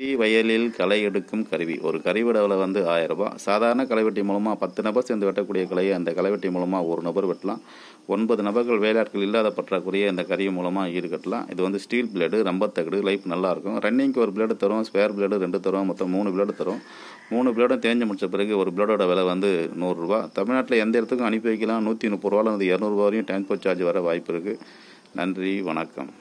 D வயலில் களை எடுக்கும் கருவி ஒரு கருவிடவில் வந்து ஆயிரம் ரூபாய் சாதாரண களைவெட்டி மூலமாக பத்து நபர் சேர்ந்து வெட்டக்கூடிய கலையை அந்த களைவெட்டி மூலமாக ஒரு நபர் வெட்டலாம் ஒன்பது நபர்கள் வேலையாட்கள் இல்லாத பற்றாக்குறையை இந்த கருவி மூலமாக ஈடுகட்டலாம் இது வந்து ஸ்டீல் பிளேடு தகுடு லைஃப் நல்லாயிருக்கும் ரன்னிங்க்கு ஒரு பிளேடு தரும் ஸ்பேர் பிளேடு ரெண்டு தரும் மொத்தம் மூணு பிளேடு தரும் மூணு பிளேடும் தேஞ்சு முடிச்ச பிறகு ஒரு பிளேடோட விலை வந்து நூறுரூவா தமிழ்நாட்டில் எந்த இடத்துக்கும் அனுப்பி வைக்கலாம் நூற்றி முப்பது ரூபாவில் வந்து இரநூறுவா வரையும் டிரான்ஸ்போர்ட் சார்ஜ் வர வாய்ப்பு இருக்குது நன்றி வணக்கம்